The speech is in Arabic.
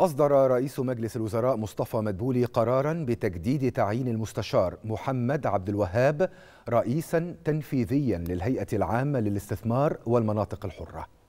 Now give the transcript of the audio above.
أصدر رئيس مجلس الوزراء مصطفى مدبولي قرارا بتجديد تعيين المستشار محمد عبد الوهاب رئيسا تنفيذيا للهيئة العامة للاستثمار والمناطق الحرة